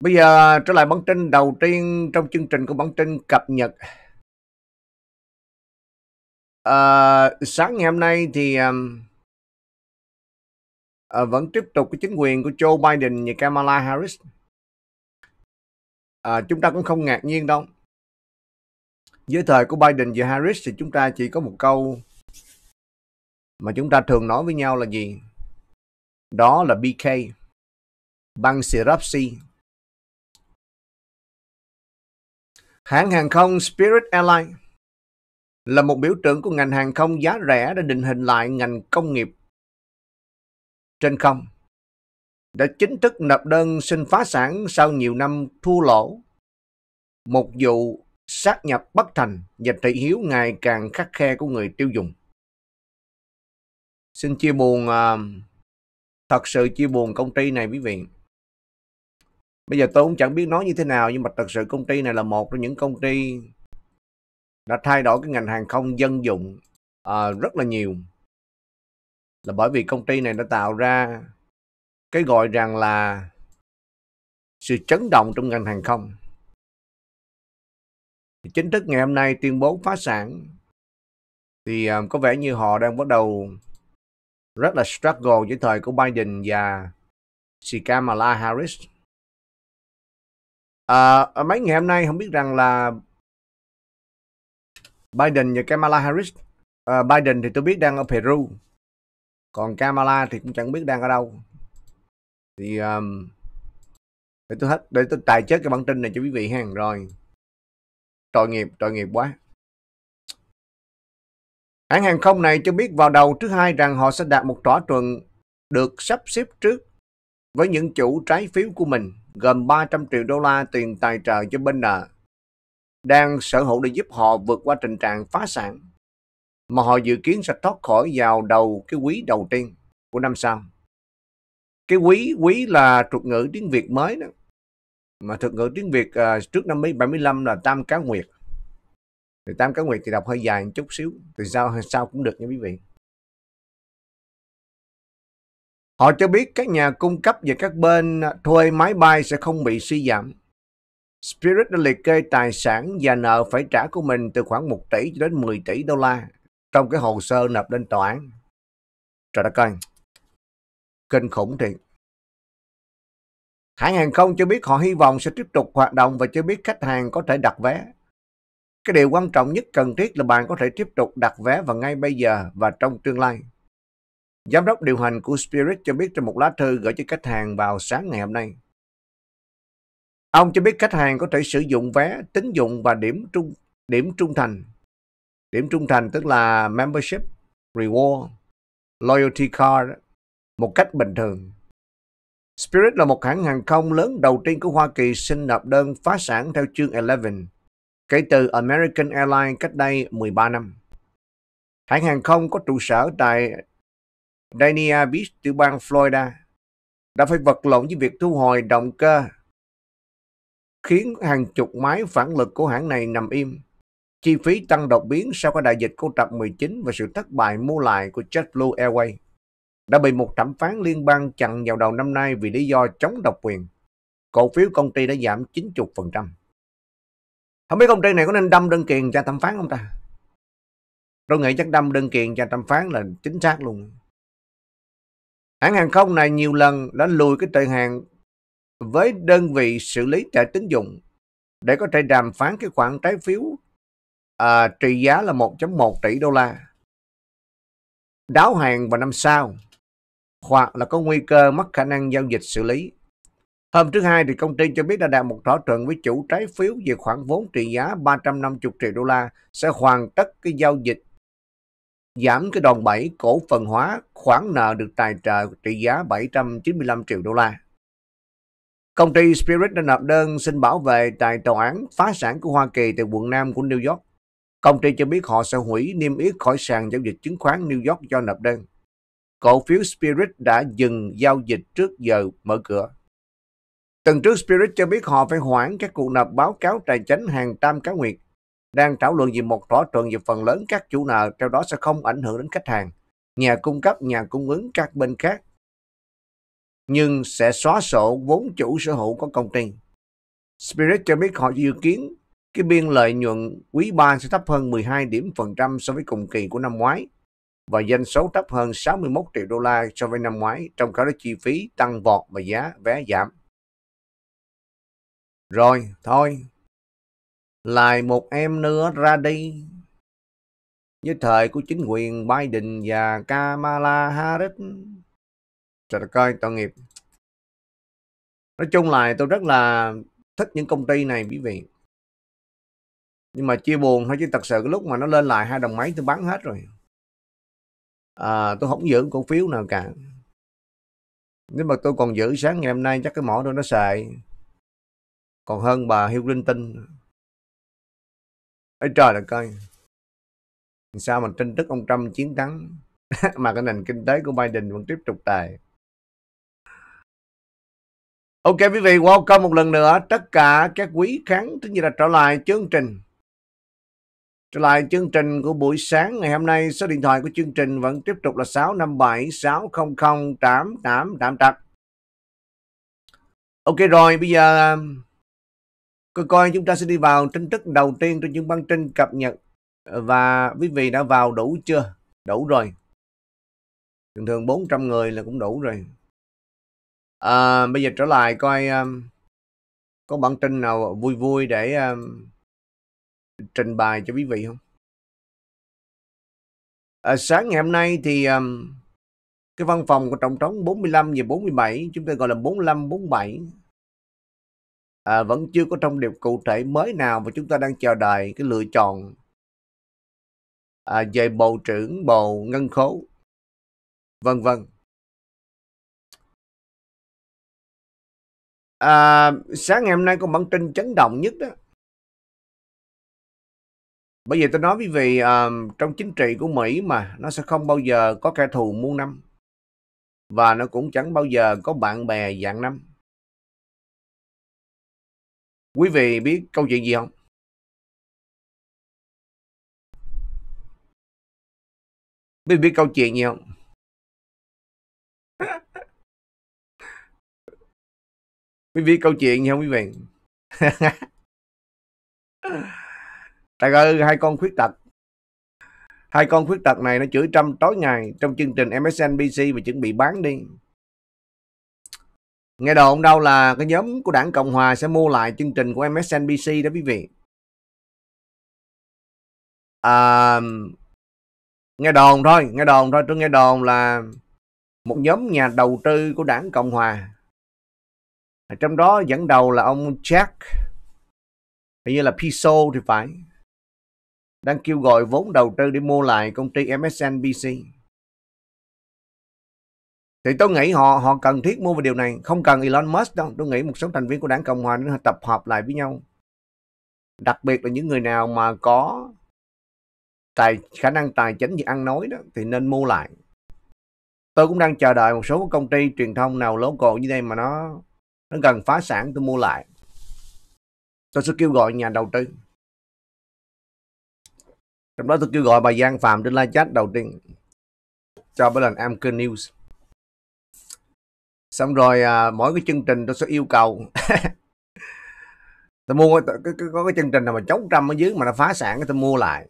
Bây giờ trở lại bản tin đầu tiên trong chương trình của bản tin cập nhật. À, sáng ngày hôm nay thì um, à, vẫn tiếp tục cái chính quyền của Joe Biden và Kamala Harris. À, chúng ta cũng không ngạc nhiên đâu. Dưới thời của Biden và Harris thì chúng ta chỉ có một câu mà chúng ta thường nói với nhau là gì? Đó là BK, băng Sirapsi Hãng hàng không Spirit Airlines là một biểu tượng của ngành hàng không giá rẻ đã định hình lại ngành công nghiệp trên không đã chính thức nộp đơn xin phá sản sau nhiều năm thua lỗ. Một vụ sát nhập bất thành và thị hiếu ngày càng khắc khe của người tiêu dùng. Xin chia buồn, uh, thật sự chia buồn công ty này quý vị bây giờ tôi cũng chẳng biết nói như thế nào nhưng mà thật sự công ty này là một trong những công ty đã thay đổi cái ngành hàng không dân dụng à, rất là nhiều là bởi vì công ty này đã tạo ra cái gọi rằng là sự chấn động trong ngành hàng không chính thức ngày hôm nay tuyên bố phá sản thì um, có vẻ như họ đang bắt đầu rất là struggle với thời của Biden và Kamala Harris À, mấy ngày hôm nay không biết rằng là Biden và Kamala Harris. À, Biden thì tôi biết đang ở Peru. Còn Kamala thì cũng chẳng biết đang ở đâu. Thì um, để tôi hết để tôi tài chết cái bản tin này cho quý vị hàng rồi. Tội nghiệp, tội nghiệp quá. Hãng hàng không này cho biết vào đầu thứ hai rằng họ sẽ đạt một thỏa thuận được sắp xếp trước với những chủ trái phiếu của mình gồm 300 triệu đô la tiền tài trợ cho bên nợ, đang sở hữu để giúp họ vượt qua tình trạng phá sản mà họ dự kiến sẽ thoát khỏi vào đầu cái quý đầu tiên của năm sau. Cái quý quý là thuật ngữ tiếng Việt mới đó. Mà thuật ngữ tiếng Việt uh, trước năm 75 là tam cá nguyệt. Thì tam cá nguyệt thì đọc hơi dài một chút xíu, thì sao sao cũng được nha quý vị. Họ cho biết các nhà cung cấp và các bên thuê máy bay sẽ không bị suy giảm. Spirit đã liệt kê tài sản và nợ phải trả của mình từ khoảng 1 tỷ cho đến 10 tỷ đô la trong cái hồ sơ nộp lên tòa án. Trời đất ơi, kinh khủng thiệt. Hãng hàng không cho biết họ hy vọng sẽ tiếp tục hoạt động và cho biết khách hàng có thể đặt vé. Cái điều quan trọng nhất cần thiết là bạn có thể tiếp tục đặt vé vào ngay bây giờ và trong tương lai. Giám đốc điều hành của Spirit cho biết trong một lá thư gửi cho khách hàng vào sáng ngày hôm nay. Ông cho biết khách hàng có thể sử dụng vé, tín dụng và điểm trung điểm trung thành. Điểm trung thành tức là membership, reward, loyalty card một cách bình thường. Spirit là một hãng hàng không lớn đầu tiên của Hoa Kỳ xin nộp đơn phá sản theo chương 11 kể từ American Airlines cách đây 13 năm. Hãng hàng không có trụ sở tại Dania Beach tiểu bang Florida đã phải vật lộn với việc thu hồi động cơ khiến hàng chục máy phản lực của hãng này nằm im. Chi phí tăng đột biến sau các đại dịch cô COVID-19 và sự thất bại mua lại của JetBlue Airways đã bị một thẩm phán liên bang chặn vào đầu năm nay vì lý do chống độc quyền. Cổ phiếu công ty đã giảm 90%. Không biết công ty này có nên đâm đơn kiện cho thẩm phán không ta? Tôi nghĩ chắc đâm đơn kiện cho thẩm phán là chính xác luôn. Hãng hàng không này nhiều lần đã lùi cái thời hạn với đơn vị xử lý tệ tín dụng để có thể đàm phán cái khoản trái phiếu à, trị giá là 1.1 tỷ đô la. Đáo hàng vào năm sau hoặc là có nguy cơ mất khả năng giao dịch xử lý. Hôm thứ Hai thì công ty cho biết đã đạt một thỏa thuận với chủ trái phiếu về khoản vốn trị giá 350 triệu đô la sẽ hoàn tất cái giao dịch giảm cái đòn bẩy cổ phần hóa khoản nợ được tài trợ trị giá 795 triệu đô la. Công ty Spirit đã nộp đơn xin bảo vệ tại tòa án phá sản của Hoa Kỳ tại quận Nam của New York. Công ty cho biết họ sẽ hủy niêm yết khỏi sàn giao dịch chứng khoán New York do nộp đơn. Cổ phiếu Spirit đã dừng giao dịch trước giờ mở cửa. Tuần trước Spirit cho biết họ phải hoãn các cuộc nộp báo cáo tài chính hàng trăm cá nguyệt đang thảo luận về một thỏa thuận về phần lớn các chủ nợ, theo đó sẽ không ảnh hưởng đến khách hàng, nhà cung cấp, nhà cung ứng các bên khác, nhưng sẽ xóa sổ vốn chủ sở hữu của công ty. Spirit cho biết họ dự kiến cái biên lợi nhuận quý 3 sẽ thấp hơn 12 điểm phần trăm so với cùng kỳ của năm ngoái và doanh số thấp hơn 61 triệu đô la so với năm ngoái trong khi đó chi phí tăng vọt và giá vé giảm. Rồi, thôi, lại một em nữa ra đi. Với thời của chính quyền Biden và Kamala Harris. Trời coi tội nghiệp. Nói chung lại tôi rất là thích những công ty này quý vị. Nhưng mà chia buồn thôi chứ thật sự cái lúc mà nó lên lại hai đồng mấy tôi bán hết rồi. À, tôi không giữ cổ phiếu nào cả. Nếu mà tôi còn giữ sáng ngày hôm nay chắc cái mỏ tôi nó xài. Còn hơn bà Hill Clinton ấy trời là coi sao mình tin tức ông Trump chiến thắng mà cái nền kinh tế của Biden vẫn tiếp tục tài Ok quý vị, welcome một lần nữa tất cả các quý khán thứ thính là trở lại chương trình. Trở lại chương trình của buổi sáng ngày hôm nay, số điện thoại của chương trình vẫn tiếp tục là 657 600 8888. Ok rồi, bây giờ Cô coi chúng ta sẽ đi vào tin tức đầu tiên trên những băng tin cập nhật và quý vị đã vào đủ chưa? Đủ rồi. Thường thường 400 người là cũng đủ rồi. À, bây giờ trở lại coi um, có bản tin nào vui vui để um, trình bày cho quý vị không? À, sáng ngày hôm nay thì um, cái văn phòng của Tổng thống 45 và 47 chúng ta gọi là 45 47 à, vẫn chưa có trong điểm cụ thể mới nào và chúng ta đang chờ đợi cái lựa chọn à, về bộ trưởng bộ ngân khố vân vân à, sáng ngày hôm nay có bản tin chấn động nhất đó bởi vì tôi nói với vị à, trong chính trị của Mỹ mà nó sẽ không bao giờ có kẻ thù muôn năm và nó cũng chẳng bao giờ có bạn bè dạng năm Quý vị biết câu chuyện gì không? Quý vị biết câu chuyện gì không? quý vị câu chuyện gì không quý vị tại ơi hai con khuyết tật hai con khuyết tật này nó chửi trăm tối ngày trong chương trình msnbc và chuẩn bị bán đi Nghe đồn đâu là cái nhóm của đảng Cộng Hòa sẽ mua lại chương trình của MSNBC đó quý vị. À, nghe đồn thôi, nghe đồn thôi, tôi nghe đồn là một nhóm nhà đầu tư của đảng Cộng Hòa. trong đó dẫn đầu là ông Jack, hình như là Piso thì phải, đang kêu gọi vốn đầu tư để mua lại công ty MSNBC. Thì tôi nghĩ họ họ cần thiết mua về điều này, không cần Elon Musk đâu. Tôi nghĩ một số thành viên của đảng Cộng hòa nên tập hợp lại với nhau. Đặc biệt là những người nào mà có tài khả năng tài chính gì ăn nói đó thì nên mua lại. Tôi cũng đang chờ đợi một số công ty truyền thông nào lỗ cổ như đây mà nó nó gần phá sản tôi mua lại. Tôi sẽ kêu gọi nhà đầu tư. Trong đó tôi kêu gọi bà Giang Phạm trên live chat đầu tiên cho bữa lần Amker News xong rồi à, mỗi cái chương trình tôi sẽ yêu cầu tôi mua tôi, có, có cái chương trình nào mà chống trăm ở dưới mà nó phá sản tôi mua lại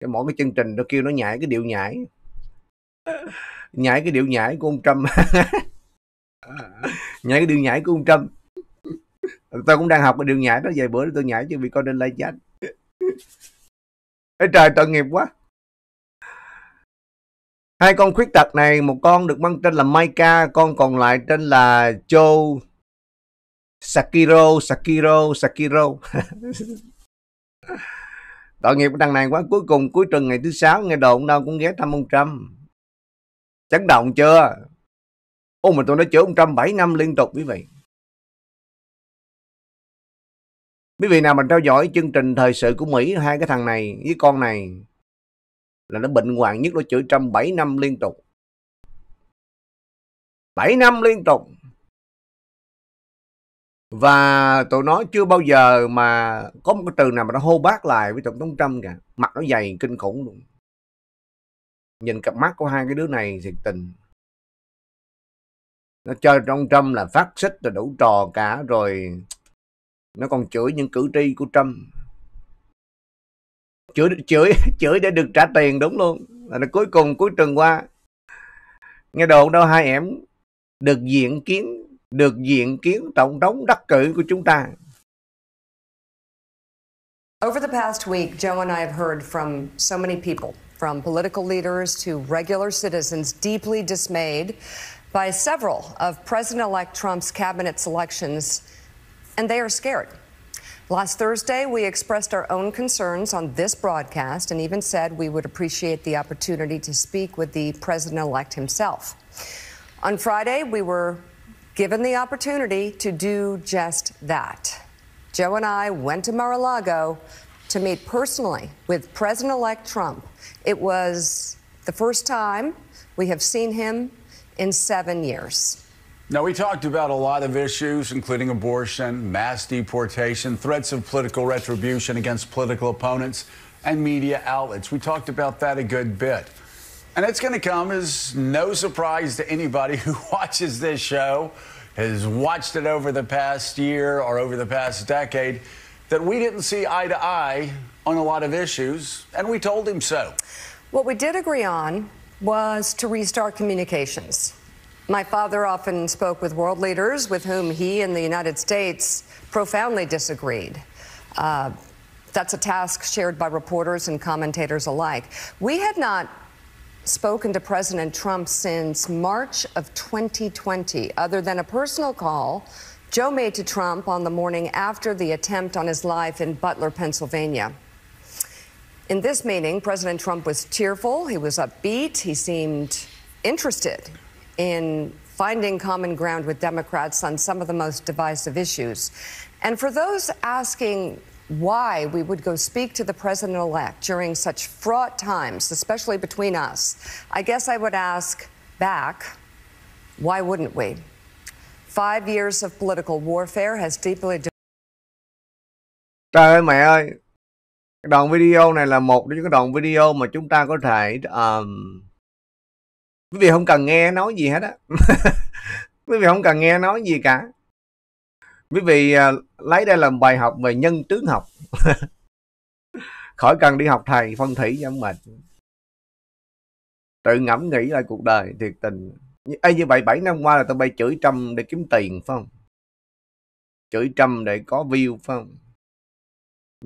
cái mỗi cái chương trình nó kêu nó nhảy cái điệu nhảy nhảy cái điệu nhảy của ông trump nhảy cái điệu nhảy của ông trump tôi cũng đang học cái điệu nhảy đó vài bữa tôi nhảy chứ bị coi trên live chat trời tội nghiệp quá Hai con khuyết tật này, một con được mang tên là Maika, con còn lại tên là Joe Sakiro, Sakiro, Sakiro. Tội nghiệp của thằng này quá cuối cùng cuối tuần ngày thứ sáu nghe đồn đâu cũng ghé thăm ông Trump. Chấn động chưa? Ô mà tôi đã chữa ông Trump 7 năm liên tục quý vị. Quý vị nào mà theo dõi chương trình thời sự của Mỹ hai cái thằng này với con này là nó bệnh hoạn nhất nó chữa trăm bảy năm liên tục bảy năm liên tục và tụi nó chưa bao giờ mà có một cái từ nào mà nó hô bác lại với tổng thống Trump cả mặt nó dày kinh khủng luôn nhìn cặp mắt của hai cái đứa này thiệt tình nó chơi trong Trump là phát xích là đủ trò cả rồi nó còn chửi những cử tri của Trump chửi chửi chửi để được trả tiền đúng luôn là cuối cùng cuối tuần qua nghe đồn đâu hai em được diện kiến được diện kiến tổng thống đắc cử của chúng ta Over the past week, Joe and I have heard from so many people, from political leaders to regular citizens, deeply dismayed by several of President elect Trump's cabinet selections, and they are scared. Last Thursday, we expressed our own concerns on this broadcast and even said we would appreciate the opportunity to speak with the president elect himself. On Friday, we were given the opportunity to do just that. Joe and I went to Mar a Lago to meet personally with President elect Trump. It was the first time we have seen him in seven years. Now, we talked about a lot of issues, including abortion, mass deportation, threats of political retribution against political opponents, and media outlets. We talked about that a good bit. And it's going to come as no surprise to anybody who watches this show, has watched it over the past year or over the past decade, that we didn't see eye to eye on a lot of issues, and we told him so. What we did agree on was to restart communications. My father often spoke with world leaders with whom he and the United States profoundly disagreed. Uh, that's a task shared by reporters and commentators alike. We had not spoken to President Trump since March of 2020, other than a personal call Joe made to Trump on the morning after the attempt on his life in Butler, Pennsylvania. In this meeting, President Trump was tearful. he was upbeat, he seemed interested in finding common ground with Democrats on some of the most divisive issues. And for those asking why we would go speak to the president elect during such fraught times, especially between us, I guess I would ask back why wouldn't we? Five years of political warfare has deeply. Trời ơi mẹ ơi, đoạn video này là một trong những đoạn video mà chúng ta có thể um, quý vị không cần nghe nói gì hết á quý vị không cần nghe nói gì cả quý vị à, lấy đây làm bài học về nhân tướng học khỏi cần đi học thầy phân thủy cho mình, tự ngẫm nghĩ lại cuộc đời thiệt tình Ê, như vậy 7 năm qua là tôi bay chửi trầm để kiếm tiền phải không chửi trầm để có view phải không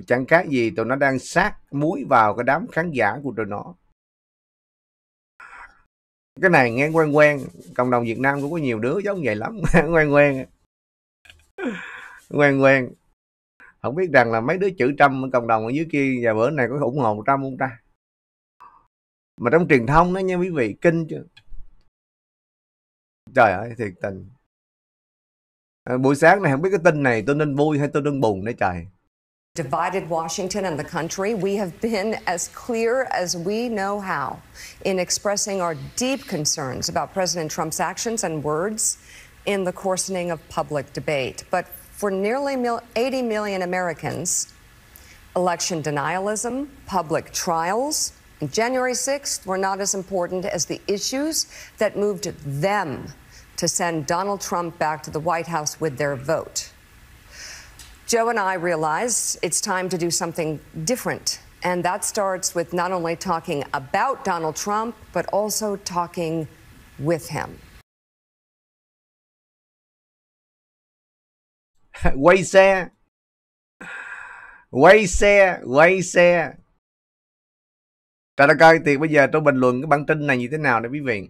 chẳng khác gì tụi nó đang sát muối vào cái đám khán giả của tụi nó cái này nghe quen quen cộng đồng Việt Nam cũng có nhiều đứa giống vậy lắm quen quen quen quen không biết rằng là mấy đứa chữ trăm ở cộng đồng ở dưới kia và bữa này có ủng hộ một trăm không ta mà trong truyền thông đó nha quý vị kinh chưa trời ơi thiệt tình à, buổi sáng này không biết cái tin này tôi nên vui hay tôi nên buồn nữa trời divided Washington and the country, we have been as clear as we know how in expressing our deep concerns about President Trump's actions and words in the coarsening of public debate. But for nearly 80 million Americans, election denialism, public trials, and January 6th were not as important as the issues that moved them to send Donald Trump back to the White House with their vote. Joe and I realized it's time to do something different. And that starts with not only talking about Donald Trump, but also talking with him. what you saying? What you saying? What you Ta đã coi thì bây giờ tôi bình luận cái bản tin này như thế nào nè quý vị.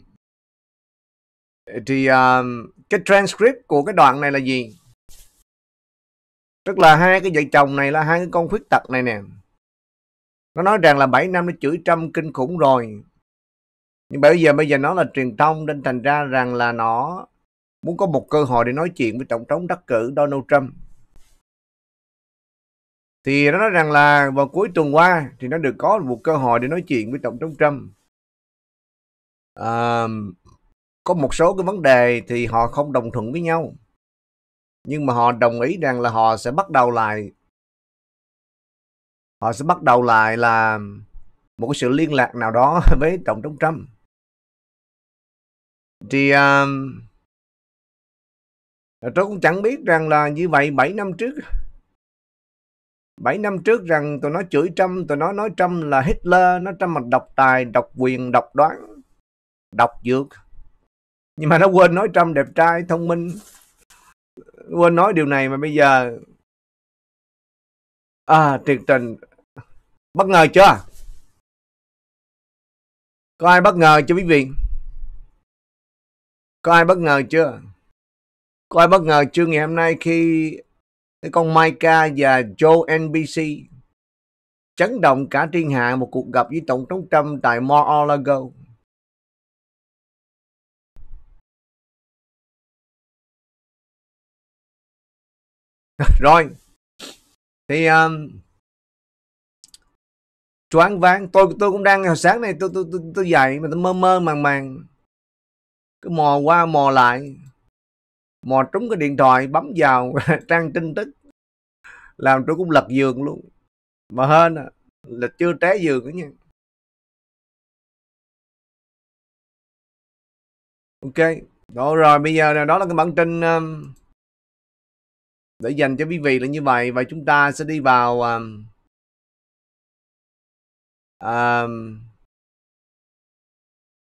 Thì uh, cái transcript của cái đoạn này là gì? tức là hai cái vợ chồng này là hai cái con khuyết tật này nè nó nói rằng là 7 năm nó chửi trăm kinh khủng rồi nhưng bây giờ bây giờ nó là truyền thông nên thành ra rằng là nó muốn có một cơ hội để nói chuyện với tổng thống đắc cử Donald Trump thì nó nói rằng là vào cuối tuần qua thì nó được có một cơ hội để nói chuyện với tổng thống Trump à, có một số cái vấn đề thì họ không đồng thuận với nhau nhưng mà họ đồng ý rằng là họ sẽ bắt đầu lại họ sẽ bắt đầu lại là một cái sự liên lạc nào đó với tổng thống Trump thì um, tôi cũng chẳng biết rằng là như vậy 7 năm trước 7 năm trước rằng tôi nói chửi Trump, tôi nói nói Trump là Hitler, nó Trump mặt độc tài, độc quyền, độc đoán, độc dược. Nhưng mà nó quên nói Trump đẹp trai, thông minh, quên nói điều này mà bây giờ à tuyệt tình bất ngờ chưa có ai bất ngờ chưa quý vị có ai bất ngờ chưa có ai bất ngờ chưa ngày hôm nay khi cái con Maika và Joe NBC chấn động cả thiên hạ một cuộc gặp với Tổng thống Trump tại Mar-a-Lago. rồi thì um, choáng váng tôi tôi cũng đang hồi sáng này tôi tôi tôi, tôi dậy mà tôi mơ mơ màng màng cứ mò qua mò lại mò trúng cái điện thoại bấm vào trang tin tức làm tôi cũng lật giường luôn mà hơn à, là chưa té giường nữa nha ok đó rồi bây giờ đó là cái bản tin um, để dành cho quý vị là như vậy và chúng ta sẽ đi vào um, um,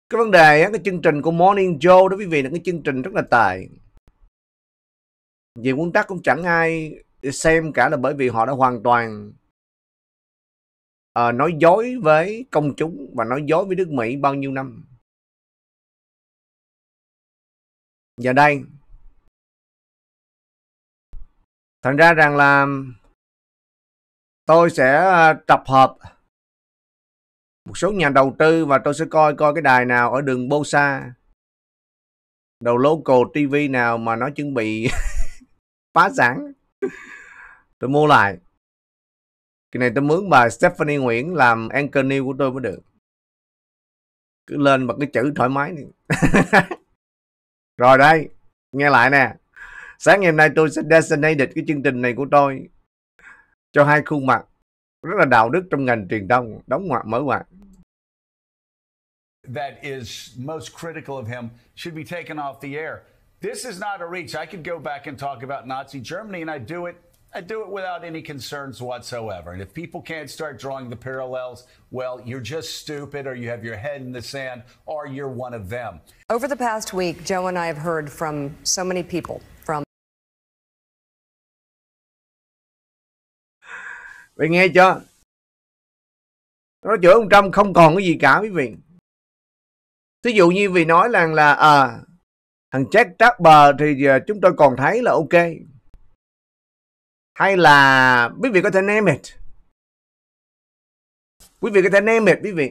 cái vấn đề cái chương trình của Morning Joe đó quý vị là cái chương trình rất là tài về nguyên tắc cũng chẳng ai xem cả là bởi vì họ đã hoàn toàn uh, nói dối với công chúng và nói dối với nước Mỹ bao nhiêu năm giờ đây thành ra rằng là tôi sẽ à, tập hợp một số nhà đầu tư và tôi sẽ coi coi cái đài nào ở đường Bosa đầu local TV nào mà nó chuẩn bị phá sản tôi mua lại cái này tôi mướn bà Stephanie Nguyễn làm anchor new của tôi mới được cứ lên bằng cái chữ thoải mái này. rồi đây nghe lại nè Sáng ngày hôm nay tôi sẽ designated cái chương trình này của tôi cho hai khuôn mặt rất là đạo đức trong ngành truyền thông, đóng ngoặc mở ngoặc. That is most critical of him should be taken off the air. This is not a reach. I could go back and talk about Nazi Germany and I do it I do it without any concerns whatsoever. And if people can't start drawing the parallels, well, you're just stupid or you have your head in the sand or you're one of them. Over the past week, Joe and I have heard from so many people from Vậy nghe chưa? nói chữa ông Trump không còn cái gì cả quý vị. Thí dụ như vì nói rằng là à, thằng Jack Trapper thì chúng tôi còn thấy là ok. Hay là quý vị có thể name it. Quý vị có thể name it quý vị.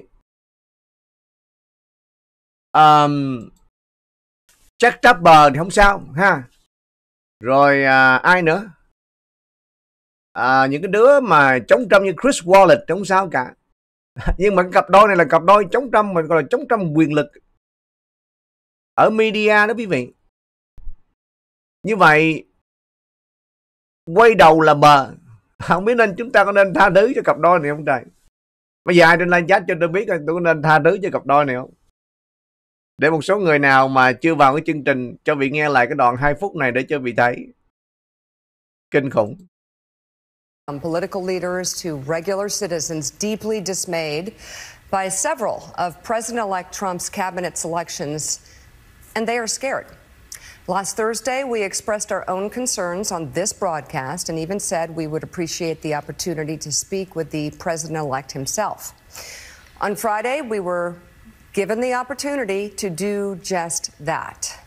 Um, Jack Trapper thì không sao ha. Rồi à, ai nữa? à, những cái đứa mà chống trâm như Chris Wallace không sao cả nhưng mà cái cặp đôi này là cặp đôi chống trâm mà gọi là chống trâm quyền lực ở media đó quý vị như vậy quay đầu là bờ không biết nên chúng ta có nên tha thứ cho cặp đôi này không trời bây giờ ai trên lan chat cho tôi biết tôi có nên tha thứ cho cặp đôi này không để một số người nào mà chưa vào cái chương trình cho vị nghe lại cái đoạn 2 phút này để cho vị thấy kinh khủng From political leaders to regular citizens deeply dismayed by several of President elect Trump's cabinet selections, and they are scared. Last Thursday, we expressed our own concerns on this broadcast and even said we would appreciate the opportunity to speak with the president elect himself. On Friday, we were given the opportunity to do just that.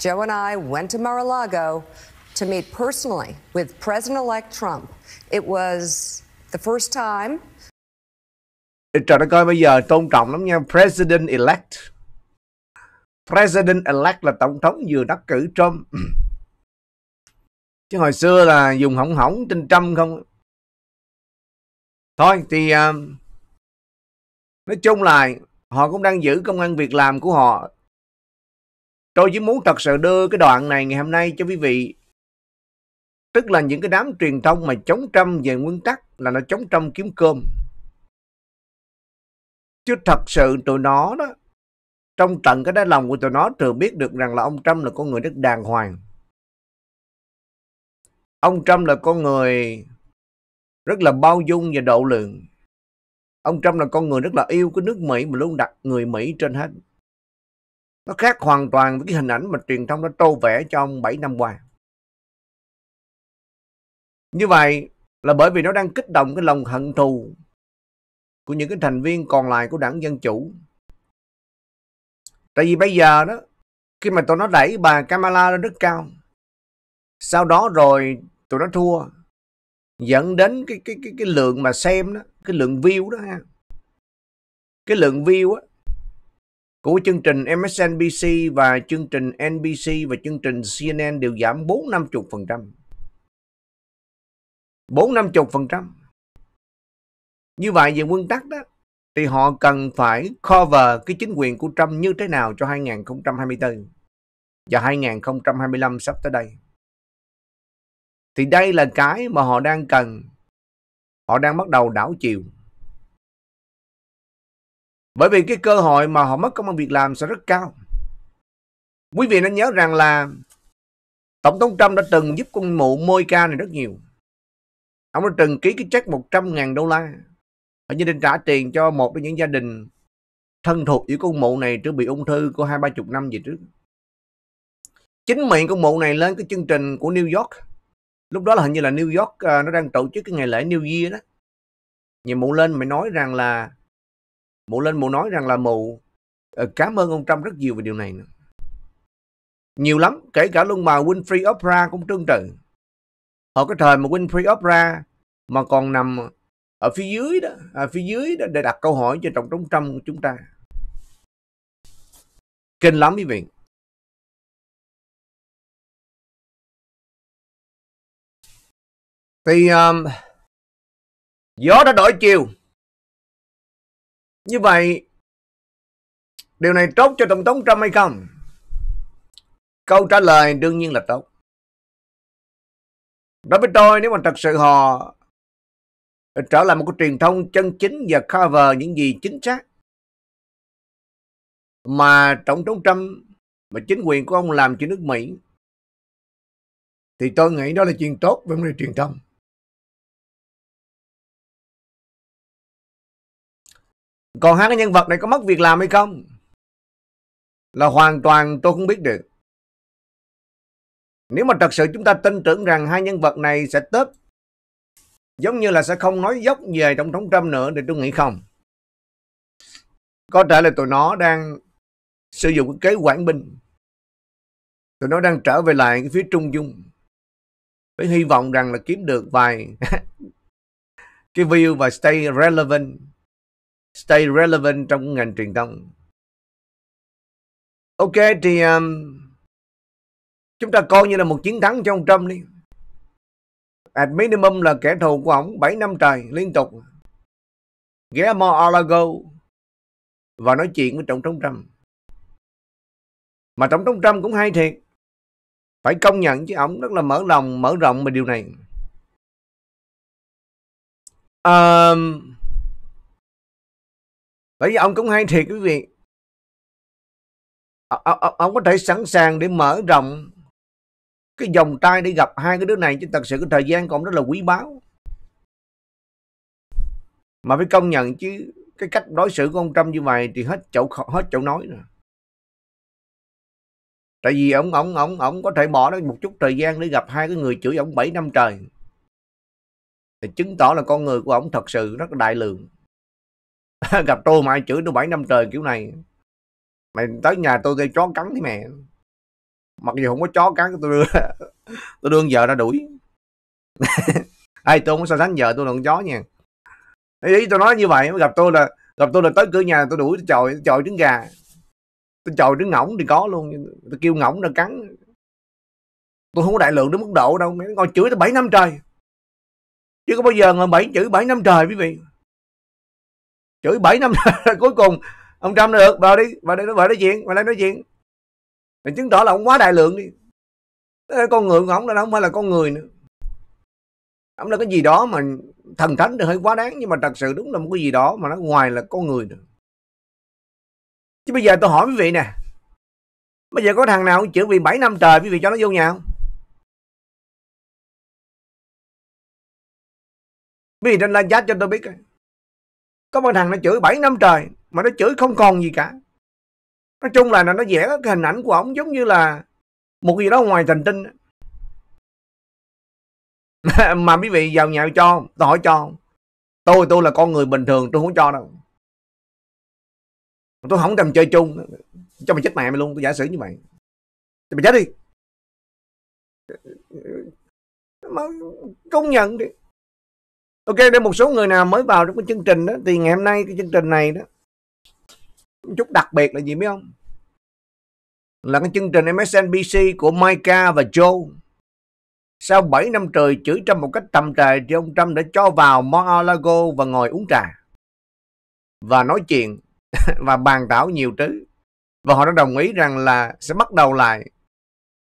Joe and I went to Mar a Lago to meet personally with President elect Trump It was the first time. Trời đất coi bây giờ tôn trọng lắm nha. President elect. President elect là tổng thống vừa đắc cử Trump. Chứ hồi xưa là dùng hỏng hỏng trên trăm không. Thôi thì uh, nói chung là họ cũng đang giữ công an việc làm của họ. Tôi chỉ muốn thật sự đưa cái đoạn này ngày hôm nay cho quý vị Tức là những cái đám truyền thông mà chống Trump về nguyên tắc là nó chống Trump kiếm cơm. Chứ thật sự tụi nó đó, trong tận cái đáy lòng của tụi nó thừa biết được rằng là ông Trump là con người rất đàng hoàng. Ông Trump là con người rất là bao dung và độ lượng. Ông Trump là con người rất là yêu cái nước Mỹ mà luôn đặt người Mỹ trên hết. Nó khác hoàn toàn với cái hình ảnh mà truyền thông đã tô vẽ cho ông 7 năm qua. Như vậy là bởi vì nó đang kích động cái lòng hận thù của những cái thành viên còn lại của đảng Dân Chủ. Tại vì bây giờ đó, khi mà tụi nó đẩy bà Kamala lên rất cao, sau đó rồi tụi nó thua, dẫn đến cái cái cái cái lượng mà xem đó, cái lượng view đó ha. Cái lượng view á của chương trình MSNBC và chương trình NBC và chương trình CNN đều giảm 4 50% bốn năm chục phần trăm như vậy về nguyên tắc đó thì họ cần phải cover cái chính quyền của Trump như thế nào cho 2024 và 2025 sắp tới đây. Thì đây là cái mà họ đang cần. Họ đang bắt đầu đảo chiều. Bởi vì cái cơ hội mà họ mất công an việc làm sẽ rất cao. Quý vị nên nhớ rằng là Tổng thống Trump đã từng giúp con mụ Moica này rất nhiều ông đã từng ký cái check 100 ngàn đô la ở như đình trả tiền cho một trong những gia đình thân thuộc với con mụ này trước bị ung thư có hai ba chục năm gì trước chính miệng con mụ này lên cái chương trình của New York lúc đó là hình như là New York uh, nó đang tổ chức cái ngày lễ New Year đó nhìn mụ lên mày nói rằng là mụ lên mụ nói rằng là mụ uh, cảm ơn ông Trump rất nhiều về điều này nữa. nhiều lắm kể cả luôn bà Winfrey Oprah cũng tương tự hồi cái thời mà Winfrey ra mà còn nằm ở phía dưới đó ở à, phía dưới đó để đặt câu hỏi cho trọng trống trăm của chúng ta kinh lắm quý vị thì um, gió đã đổi chiều như vậy điều này tốt cho tổng thống trump hay không câu trả lời đương nhiên là tốt Đối với tôi, nếu mà thật sự họ trở lại một cái truyền thông chân chính và cover những gì chính xác mà Tổng thống Trump mà chính quyền của ông làm cho nước Mỹ thì tôi nghĩ đó là chuyện tốt với vấn đề truyền thông. Còn hai cái nhân vật này có mất việc làm hay không là hoàn toàn tôi không biết được. Nếu mà thật sự chúng ta tin tưởng rằng hai nhân vật này sẽ tớp giống như là sẽ không nói dốc về Tổng thống Trump nữa thì tôi nghĩ không. Có thể là tụi nó đang sử dụng cái kế quản binh. Tụi nó đang trở về lại cái phía Trung Dung. Với hy vọng rằng là kiếm được vài cái view và stay relevant stay relevant trong ngành truyền thông. Ok thì um, Chúng ta coi như là một chiến thắng cho ông Trump đi. At minimum là kẻ thù của ông 7 năm trời liên tục. Ghé Mar-a-Lago và nói chuyện với Tổng thống Trump. Mà Tổng thống Trump cũng hay thiệt. Phải công nhận chứ ông rất là mở lòng, mở rộng về điều này. À, bởi vì ông cũng hay thiệt quý vị. Ông, ông, ông có thể sẵn sàng để mở rộng cái dòng trai để gặp hai cái đứa này chứ thật sự cái thời gian còn rất là quý báu mà phải công nhận chứ cái cách đối xử của ông Trump như vậy thì hết chỗ hết chỗ nói rồi tại vì ông ông ông ông có thể bỏ đó một chút thời gian để gặp hai cái người chửi ông 7 năm trời thì chứng tỏ là con người của ông thật sự rất là đại lượng gặp tôi mà ai chửi tôi 7 năm trời kiểu này mày tới nhà tôi gây chó cắn thế mẹ mặc dù không có chó cắn tôi đưa tôi đương giờ ra đuổi ai tôi không so sánh vợ tôi là con chó nha ý tôi nói như vậy gặp tôi là gặp tôi là tới cửa nhà tôi đuổi trời trời tôi trứng gà tôi trời trứng ngỗng thì có luôn tôi kêu ngỗng ra cắn tôi không có đại lượng đến mức độ đâu ngồi chửi tôi bảy năm trời chứ có bao giờ ngồi bảy chữ bảy năm trời quý vị chửi bảy năm trời. cuối cùng ông trump được vào đi vào đây nói vào nói chuyện vào đây nói chuyện để chứng tỏ là ông quá đại lượng đi con người của ông là không phải là con người nữa ông là cái gì đó mà thần thánh thì hơi quá đáng nhưng mà thật sự đúng là một cái gì đó mà nó ngoài là con người nữa chứ bây giờ tôi hỏi quý vị nè bây giờ có thằng nào chữa vì 7 năm trời quý vị cho nó vô nhà không quý vị trên live chat cho tôi biết có một thằng nó chửi 7 năm trời mà nó chửi không còn gì cả nói chung là nó vẽ cái hình ảnh của ổng giống như là một gì đó ngoài hành tinh mà quý vị vào nhà cho tôi hỏi cho tôi tôi là con người bình thường tôi không cho đâu tôi không cần chơi chung cho mày chết mẹ mày luôn tôi giả sử như vậy thì mày chết đi mà công nhận đi ok để một số người nào mới vào trong cái chương trình đó thì ngày hôm nay cái chương trình này đó chút đặc biệt là gì biết không là cái chương trình MSNBC của Micah và Joe sau 7 năm trời chửi Trump một cách tầm tệ thì ông Trump đã cho vào Mar-a-Lago và ngồi uống trà và nói chuyện và bàn thảo nhiều thứ và họ đã đồng ý rằng là sẽ bắt đầu lại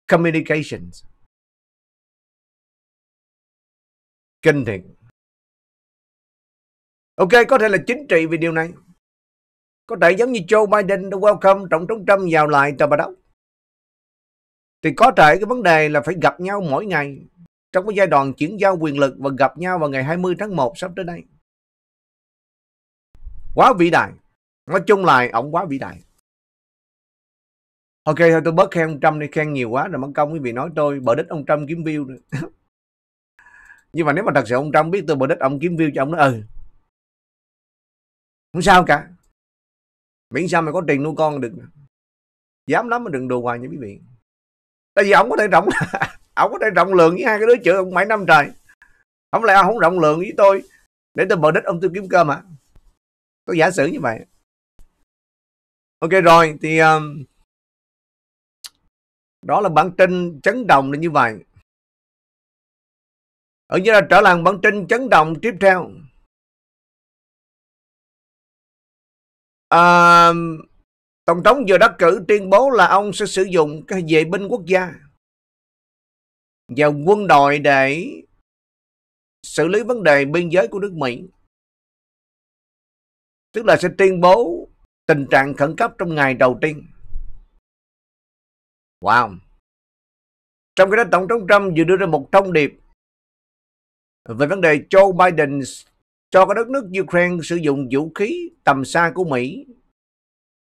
communications kinh thiệt ok có thể là chính trị về điều này có thể giống như Joe Biden đã welcome Tổng thống Trump vào lại tờ bà đó. Thì có thể cái vấn đề là phải gặp nhau mỗi ngày trong cái giai đoạn chuyển giao quyền lực và gặp nhau vào ngày 20 tháng 1 sắp tới đây. Quá vĩ đại. Nói chung lại, ổng quá vĩ đại. Ok, thôi tôi bớt khen ông Trump đi, khen nhiều quá rồi mất công quý vị nói tôi bờ đích ông Trump kiếm view nữa. Nhưng mà nếu mà thật sự ông Trump biết tôi bờ đích ông kiếm view cho ông nó ừ. Không sao cả miễn sao mày có tiền nuôi con được dám lắm mà đừng đùa hoài nha quý vị tại vì ông có thể rộng ông có thể rộng lượng với hai cái đứa chữ ông mấy năm trời ông lại ông không rộng lượng với tôi để tôi bờ đích ông tôi kiếm cơm à tôi giả sử như vậy ok rồi thì um, đó là bản tin chấn động là như vậy ở như là trở lại bản tin chấn động tiếp theo à, tổng thống vừa đắc cử tuyên bố là ông sẽ sử dụng cái vệ binh quốc gia và quân đội để xử lý vấn đề biên giới của nước Mỹ. Tức là sẽ tuyên bố tình trạng khẩn cấp trong ngày đầu tiên. Wow. Trong cái đó Tổng thống Trump vừa đưa ra một thông điệp về vấn đề Joe Biden cho cái đất nước Ukraine sử dụng vũ khí tầm xa của Mỹ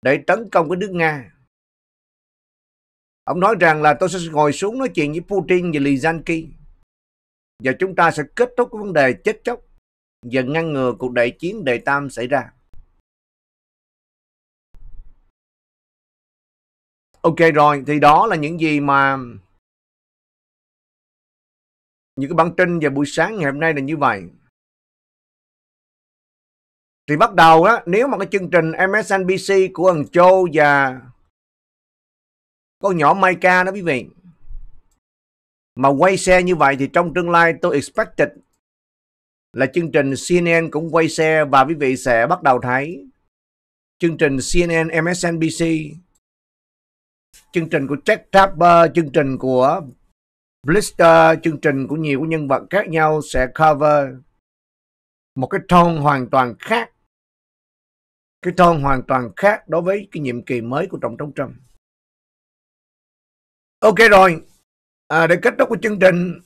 để tấn công cái nước Nga. Ông nói rằng là tôi sẽ ngồi xuống nói chuyện với Putin và Lizanki và chúng ta sẽ kết thúc cái vấn đề chết chóc và ngăn ngừa cuộc đại chiến đệ tam xảy ra. Ok rồi, thì đó là những gì mà những cái bản tin về buổi sáng ngày hôm nay là như vậy thì bắt đầu đó nếu mà cái chương trình MSNBC của thằng Châu và con nhỏ Maika đó quý vị mà quay xe như vậy thì trong tương lai tôi expected là chương trình CNN cũng quay xe và quý vị sẽ bắt đầu thấy chương trình CNN MSNBC chương trình của Jack Tapper chương trình của Blister chương trình của nhiều nhân vật khác nhau sẽ cover một cái tone hoàn toàn khác cái tone hoàn toàn khác đối với cái nhiệm kỳ mới của Tổng thống Trump. Ok rồi, à, để kết thúc của chương trình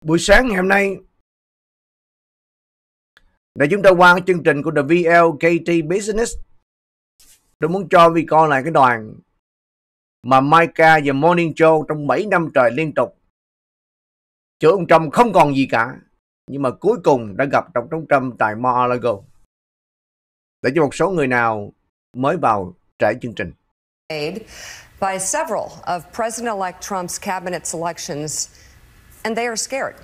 buổi sáng ngày hôm nay, để chúng ta qua cái chương trình của The VLKT Business, tôi muốn cho vì con lại cái đoàn mà Micah và Morning Joe trong 7 năm trời liên tục chữa ông Trump không còn gì cả nhưng mà cuối cùng đã gặp Tổng thống Trump tại Mar-a-Lago. để cho một số người nào mới vào trải chương trình. By several of President-elect Trump's cabinet selections, and they are scared.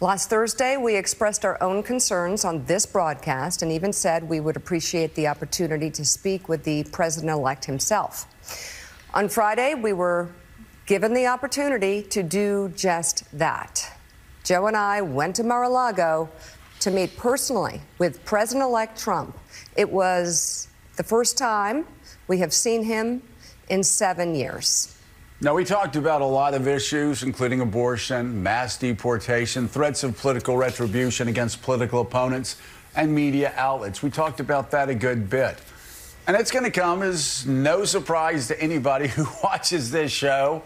Last Thursday, we expressed our own concerns on this broadcast and even said we would appreciate the opportunity to speak with the president elect himself. On Friday, we were given the opportunity to do just that. Joe and I went to Mar a Lago to meet personally with President elect Trump it was the first time we have seen him in seven years. Now, we talked about a lot of issues, including abortion, mass deportation, threats of political retribution against political opponents, and media outlets. We talked about that a good bit. And it's going to come as no surprise to anybody who watches this show